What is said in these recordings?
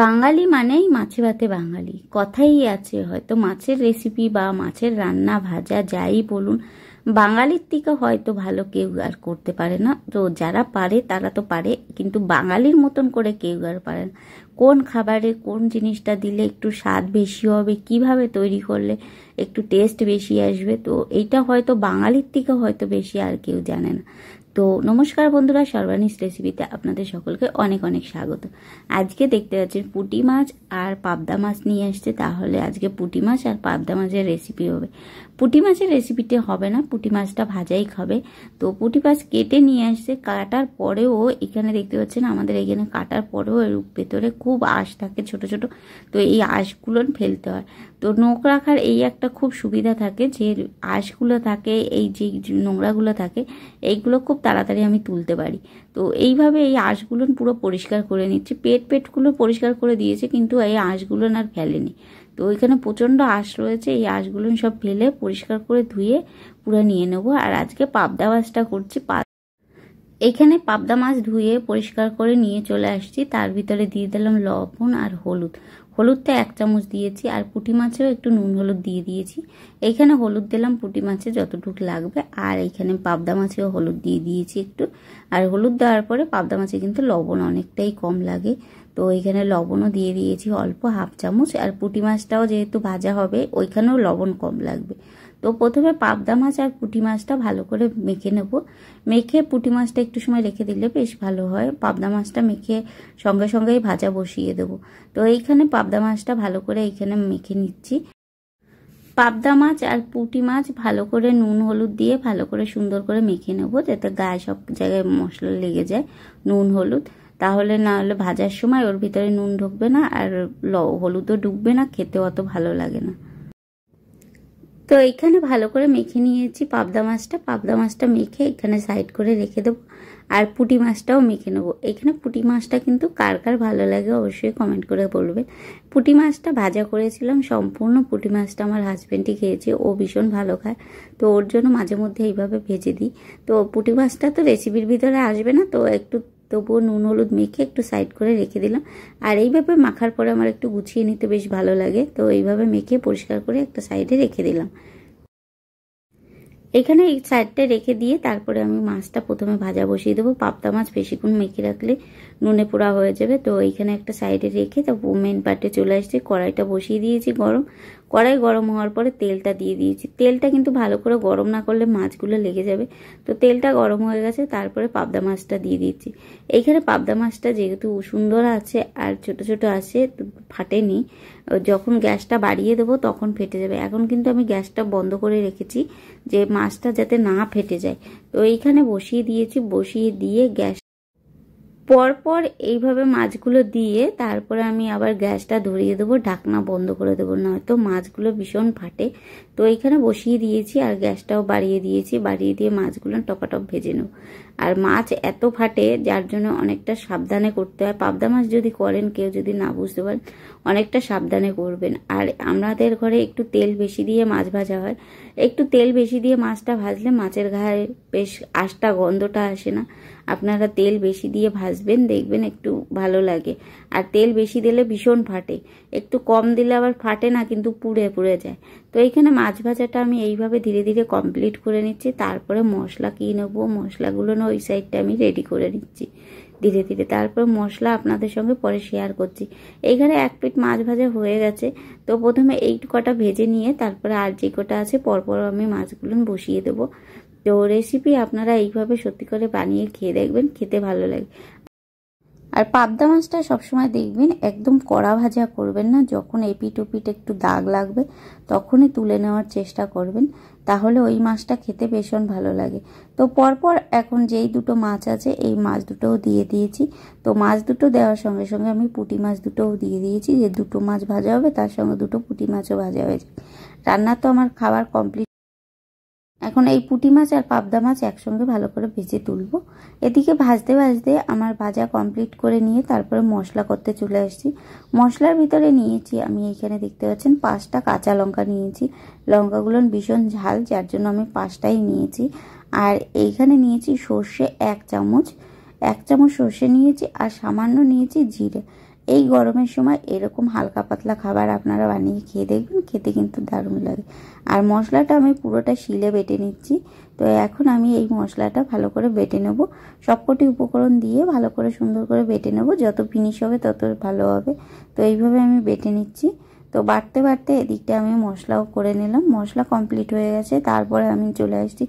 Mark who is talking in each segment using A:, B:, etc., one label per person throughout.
A: বাঙালি মানেই মাছে ভাতে বাঙালি কথাই আছে হয়তো মাছের রেসিপি বা মাছের রান্না ভাজা যাই বলুন বাঙালির থেকে হয়তো ভালো কেউ আর করতে পারে না তো যারা পারে তারা তো পারে কিন্তু বাঙালির মতন করে কেউ আর পারে না কোন খাবারে কোন জিনিসটা দিলে একটু স্বাদ বেশি হবে কিভাবে তৈরি করলে একটু টেস্ট বেশি আসবে তো এইটা হয়তো বাঙালির থেকে হয়তো বেশি আর কেউ জানে না তো নমস্কার বন্ধুরা সর্বানিস রেসিপিতে আপনাদের সকলকে অনেক অনেক স্বাগত আজকে দেখতে পাচ্ছেন পুটি মাছ আর পাবদা মাছ নিয়ে আসছে তাহলে আজকে পুটি মাছ আর পাবদা মাছের রেসিপি হবে পুটি মাছের রেসিপিটি হবে না পুটি মাছটা ভাজাই খাবে তো পুটি মাছ কেটে নিয়ে আসছে কাটার পরেও এখানে দেখতে পাচ্ছেন আমাদের এখানে কাটার পরেও এর ভেতরে খুব আঁশ থাকে ছোট ছোট তো এই আশগুলো ফেলতে হয় তো নোংরা রাখার এই একটা খুব সুবিধা থাকে যে আঁশগুলো থাকে এই যে নোংরাগুলো থাকে এইগুলো খুব তাড়াতাড়ি আমি তুলতে পারি তো এইভাবে এই আশগুলো পুরো পরিষ্কার করে নিচ্ছি পেট পেটগুলো পরিষ্কার করে দিয়েছে কিন্তু এই আশগুলো আর ফেলেনি তো ওইখানে প্রচণ্ড আঁশ রয়েছে এই আশগুলো সব ফেলে পরিষ্কার করে ধুয়ে পুরো নিয়ে নেবো আর আজকে পাবদা বাসটা করছি এখানে পাবদা মাছ ধুয়ে পরিষ্কার করে নিয়ে চলে আসছি তার ভিতরে দিয়ে দিলাম লবণ আর হলুদ হলুদটা এক চামচ দিয়েছি আর পুঁটি মাছেও একটু নুন হলুদ দিয়ে দিয়েছি এখানে হলুদ দিলাম পুঁটি মাছে যতটুকু লাগবে আর এখানে পাবদা মাছেও হলুদ দিয়ে দিয়েছি একটু আর হলুদ দেওয়ার পরে পাবদা মাছে কিন্তু লবণ অনেকটাই কম লাগে তো এখানে লবণও দিয়ে দিয়েছি অল্প হাফ চামচ আর পুঁটি মাছটাও যেহেতু ভাজা হবে ওইখানেও লবণ কম লাগবে তো প্রথমে পাবদা মাছ আর পুঁটি মাছটা ভালো করে মেখে নেব মেখে পুঁটি মাছটা একটু সময় রেখে দিলে বেশ ভালো হয় পাবদা মাছটা মেখে সঙ্গে সঙ্গেই ভাজা বসিয়ে দেবো তো এইখানে পাবদা মাছটা ভালো করে এইখানে মেখে নিচ্ছি পাবদা মাছ আর পুঁটি মাছ ভালো করে নুন হলুদ দিয়ে ভালো করে সুন্দর করে মেখে নেবো যাতে গায়ে সব জায়গায় মশলা লেগে যায় নুন হলুদ তাহলে না হলে ভাজার সময় ওর ভিতরে নুন ঢুকবে না আর হলুদও ঢুকবে না খেতে অত ভালো লাগে না তো এখানে ভালো করে মেখে নিয়েছি পাবদা মাছটা পাবদা মাছটা মেখে এখানে সাইড করে রেখে দেবো আর পুটি মাছটাও মেখে নেবো এখানে পুটি মাছটা কিন্তু কার কার ভালো লাগে অবশ্যই কমেন্ট করে বলবে পুটি মাছটা ভাজা করেছিলাম সম্পূর্ণ পুটি মাছটা আমার হাজব্যান্ডই খেয়েছে ও ভীষণ ভালো খায় তো ওর জন্য মাঝে মধ্যে এইভাবে ভেজে দিই তো পুটি মাছটা তো রেসিপির ভিতরে আসবে না তো একটু তবুও নুন হলুদ মেখে একটু সাইড করে রেখে দিলাম আর এইভাবে মাখার পরে আমার একটু গুছিয়ে নিতে বেশ ভালো লাগে তো এইভাবে মেখে পরিষ্কার করে একটা সাইডে রেখে দিলাম এখানে এই সাইডটা রেখে দিয়ে তারপরে আমি মাছটা প্রথমে ভাজা বসিয়ে দেবো পাপতা মাছ বেশিক্ষণ মেখে রাখলে নুনে পোড়া হয়ে যাবে তো এইখানে একটা সাইডে রেখে তারপর মেন পার্টে চলে আসছি কড়াইটা বসিয়ে দিয়েছি গরম কড়াই গরম হওয়ার পরে তেলটা দিয়ে দিয়েছি তেলটা কিন্তু ভালো করে গরম না করলে মাছগুলো লেগে যাবে তো তেলটা গরম হয়ে গেছে তারপরে পাবদা মাছটা দিয়ে দিয়েছি এইখানে পাবদা মাছটা যেহেতু সুন্দর আছে আর ছোট ছোট আছে ফাটেনি যখন গ্যাসটা বাড়িয়ে দেবো তখন ফেটে যাবে এখন কিন্তু আমি গ্যাসটা বন্ধ করে রেখেছি যে মাছটা যাতে না ফেটে যায় তো এইখানে বসিয়ে দিয়েছি বসিয়ে দিয়ে গ্যাস পরপর এইভাবে মাছগুলো দিয়ে তারপরে আমি আবার গ্যাসটা ধরিয়ে দেবো ঢাকনা বন্ধ করে দেবো নয়তো মাছগুলো ভীষণ ফাটে তো এইখানে বসিয়ে দিয়েছি আর গ্যাসটাও বাড়িয়ে দিয়েছি বাড়িয়ে দিয়ে মাছগুলো টপাটপ ভেজে নেব আর মাছ এত ফাটে যার জন্য অনেকটা সাবধানে করতে হয় পাবদা মাছ যদি করেন কেউ যদি না বুঝতে পারেন অনেকটা সাবধানে করবেন আর আমাদের ঘরে একটু তেল বেশি দিয়ে মাছ ভাজা হয় একটু তেল বেশি দিয়ে মাছটা ভাজলে মাছের ঘায়ে বেশ আশটা গন্ধটা আসে না আপনারা তেল বেশি দিয়ে ভাজ আসবেন দেখবেন একটু ভালো লাগে আর তেল বেশি দিলে ভীষণ ফাটে একটু কম দিলে আবার ফাটে না কিন্তু পুড়ে পুড়ে যায় তো এইখানে মাছ ভাজাটা আমি এইভাবে ধীরে ধীরে কমপ্লিট করে নিচ্ছি তারপরে মশলা কী নেবো মশলাগুলো না ওই সাইডটা আমি রেডি করে নিচ্ছি ধীরে ধীরে তারপর মশলা আপনাদের সঙ্গে পরে শেয়ার করছি এইখানে এক প্লেট মাছ ভাজা হয়ে গেছে তো প্রথমে এই কটা ভেজে নিয়ে তারপরে আর যে কটা আছে পরপর আমি মাছগুলো বসিয়ে দেবো তো রেসিপি আপনারা এইভাবে সত্যি করে বানিয়ে খেয়ে দেখবেন খেতে ভালো লাগে আর পাবদা মাছটা সবসময় দেখবেন একদম কড়া ভাজা করবেন না যখন এপিট ওপিট একটু দাগ লাগবে তখনই তুলে নেওয়ার চেষ্টা করবেন তাহলে ওই মাছটা খেতে ভীষণ ভালো লাগে তো পরপর এখন যেই দুটো মাছ আছে এই মাছ দুটোও দিয়ে দিয়েছি তো মাছ দুটো দেওয়ার সঙ্গে সঙ্গে আমি পুঁটি মাছ দুটোও দিয়ে দিয়েছি যে দুটো মাছ ভাজা হবে তার সঙ্গে দুটো পুঁটি মাছও ভাজা হয়েছে রান্না তো আমার খাবার কমপ্লিট এখন এই পুটি মাছ আর পাবদা মাছ একসঙ্গে ভালো করে ভেজে তুলব এদিকে ভাজতে ভাজতে আমার ভাজা কমপ্লিট করে নিয়ে তারপরে মশলা করতে চলে আসছি মশলার ভিতরে নিয়েছি আমি এইখানে দেখতে পাচ্ছেন পাঁচটা কাঁচা লঙ্কা নিয়েছি লঙ্কাগুলো ভীষণ ঝাল যার জন্য আমি পাঁচটাই নিয়েছি আর এইখানে নিয়েছি সর্ষে এক চামচ এক চামচ সর্ষে নিয়েছি আর সামান্য নিয়েছি জিরে এই গরমের সময় এরকম হালকা পাতলা খাবার আপনারা বানিয়ে খেয়ে দেখবেন খেতে কিন্তু দারুণ লাগে আর মশলাটা আমি পুরোটা শিলে বেটে নিচ্ছি তো এখন আমি এই মশলাটা ভালো করে বেটে নেব সবকটি উপকরণ দিয়ে ভালো করে সুন্দর করে বেটে নেব যত ফিনিশ হবে তত ভালো হবে তো এইভাবে আমি বেটে নিচ্ছি তো বাড়তে বাড়তে এদিকটা আমি মশলাও করে নিলাম মশলা কমপ্লিট হয়ে গেছে তারপরে আমি চলে আসছি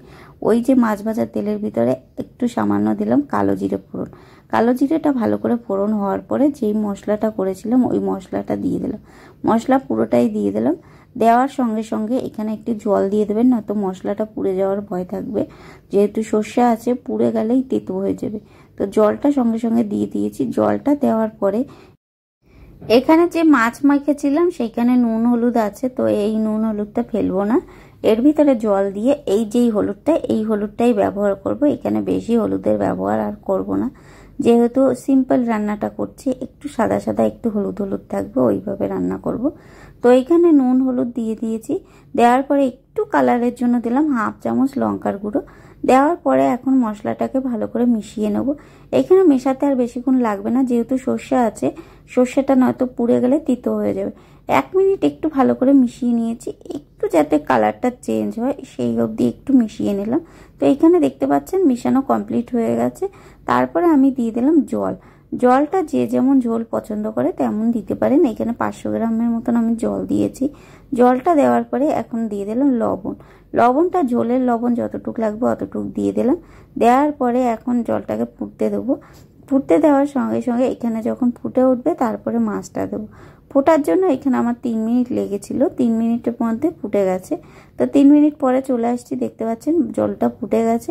A: ওই যে মাছ ভাজার তেলের ভিতরে একটু সামান্য দিলাম কালো জিরে ফোড়ন কালো জিরেটা ভালো করে ফোড়ন হওয়ার পরে যেই মশলাটা করেছিলাম ওই মশলাটা দিয়ে দিলাম মশলা পুরোটাই দিয়ে দিলাম দেওয়ার সঙ্গে সঙ্গে এখানে একটু জল দিয়ে দেবেন নয়তো মশলাটা পুড়ে যাওয়ার ভয় থাকবে যেহেতু সর্ষে আছে পুড়ে গেলেই তেতু হয়ে যাবে তো জলটা সঙ্গে সঙ্গে দিয়ে দিয়েছি জলটা দেওয়ার পরে এখানে যে মাছ মাখেছিলাম সেইখানে নুন হলুদ আছে তো এই নুন হলুদটা ফেলবো না এর ভিতরে জল দিয়ে এই যেই হলুদটা এই হলুদটাই ব্যবহার করব এখানে বেশি হলুদের ব্যবহার আর করব না যেহেতু সিম্পল রান্নাটা করছি একটু সাদা সাদা একটু হলুদ হলুদ থাকবে ওইভাবে রান্না করব তো এইখানে নুন হলুদ দিয়ে দিয়েছি দেওয়ার পরে একটু কালারের জন্য দিলাম হাফ চামচ লঙ্কার গুঁড়ো দেওয়ার পরে এখন মশলাটাকে ভালো করে মিশিয়ে নেব এখানে মেশাতে আর বেশিক্ষণ লাগবে না যেহেতু সর্ষে আছে সর্ষেটা নয়তো পুড়ে গেলে তিতো হয়ে যাবে এক মিনিট একটু ভালো করে মিশিয়ে নিয়েছি একটু যাতে কালারটা চেঞ্জ হয় সেই অবধি একটু মিশিয়ে নিলাম তো এইখানে দেখতে পাচ্ছেন মিশানো কমপ্লিট হয়ে গেছে তারপরে আমি দিয়ে দিলাম জল জলটা যে যেমন ঝোল পছন্দ করে তেমন দিতে পারেন এখানে পাঁচশো গ্রামের মতন আমি জল দিয়েছি জলটা দেওয়ার পরে এখন দিয়ে দিলাম লবণ লবণটা ঝোলের লবণ যতটুক লাগবে অতটুক দিয়ে দিলাম দেওয়ার পরে এখন জলটাকে ফুটতে দেবো ফুটতে দেওয়ার সঙ্গে সঙ্গে এখানে যখন ফুটে উঠবে তারপরে মাছটা দেবো ফোটার জন্য এখানে আমার তিন মিনিট লেগেছিল তিন মিনিটের মধ্যে ফুটে গেছে তো তিন মিনিট পরে চলে আসছি দেখতে পাচ্ছেন জলটা ফুটে গেছে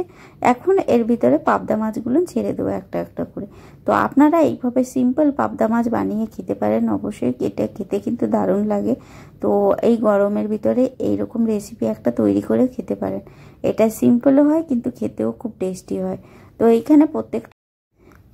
A: এখন এর ভিতরে পাবদা মাছগুলো ছেড়ে দেবো একটা একটা করে তো আপনারা এইভাবে সিম্পল পাবদা মাছ বানিয়ে খেতে পারেন অবশ্যই এটা খেতে কিন্তু দারুণ লাগে তো এই গরমের ভিতরে এইরকম রেসিপি একটা তৈরি করে খেতে পারেন এটা সিম্পলও হয় কিন্তু খেতেও খুব টেস্টি হয় তো এইখানে প্রত্যেকটা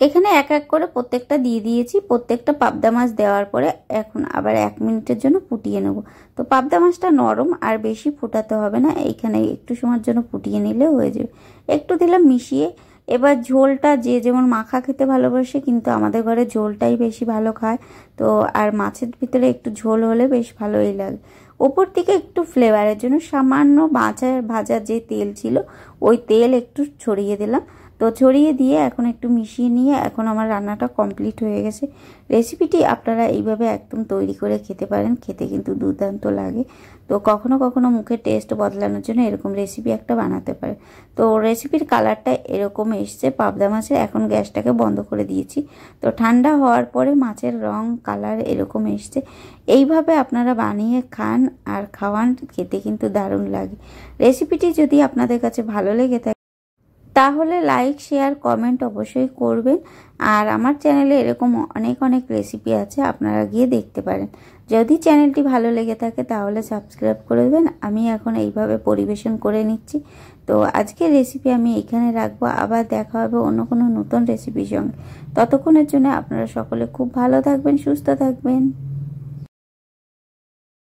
A: এখানে এক এক করে প্রত্যেকটা দিয়ে দিয়েছি প্রত্যেকটা পাবদা মাছ দেওয়ার পরে এখন আবার এক মিনিটের জন্য ফুটিয়ে নেব তো পাবদা মাছটা নরম আর বেশি ফোটাতে হবে না এইখানে একটু সময়ের জন্য ফুটিয়ে নিলে হয়ে যাবে একটু দিলাম মিশিয়ে এবার ঝোলটা যে যেমন মাখা খেতে ভালোবাসে কিন্তু আমাদের ঘরে ঝোলটাই বেশি ভালো খায় তো আর মাছের ভিতরে একটু ঝোল হলে বেশ ভালোই লাগে ওপর থেকে একটু ফ্লেভারের জন্য সামান্য বাঁচার ভাজা যে তেল ছিল ওই তেল একটু ছড়িয়ে দিলাম তো ছড়িয়ে দিয়ে এখন একটু মিশিয়ে নিয়ে এখন আমার রান্নাটা কমপ্লিট হয়ে গেছে রেসিপিটি আপনারা এইভাবে একদম তৈরি করে খেতে পারেন খেতে কিন্তু দুর্দান্ত লাগে তো কখনো কখনো মুখের টেস্ট বদলানোর জন্য এরকম রেসিপি একটা বানাতে পারে তো রেসিপির কালারটা এরকম এসছে পাবদা মাছের এখন গ্যাসটাকে বন্ধ করে দিয়েছি তো ঠান্ডা হওয়ার পরে মাছের রং কালার এরকম এসছে এইভাবে আপনারা বানিয়ে খান আর খাওয়ান খেতে কিন্তু দারুণ লাগে রেসিপিটি যদি আপনাদের কাছে ভালো লেগে থাকে তাহলে লাইক শেয়ার কমেন্ট অবশ্যই করবেন আর আমার চ্যানেলে এরকম অনেক অনেক রেসিপি আছে আপনারা গিয়ে দেখতে পারেন যদি চ্যানেলটি ভালো লেগে থাকে তাহলে সাবস্ক্রাইব করে দেবেন আমি এখন এইভাবে পরিবেশন করে নিচ্ছি তো আজকের রেসিপি আমি এখানে রাখবো আবার দেখা হবে অন্য কোনো নতুন রেসিপির সঙ্গে ততক্ষণের জন্য আপনারা সকলে খুব ভালো থাকবেন সুস্থ থাকবেন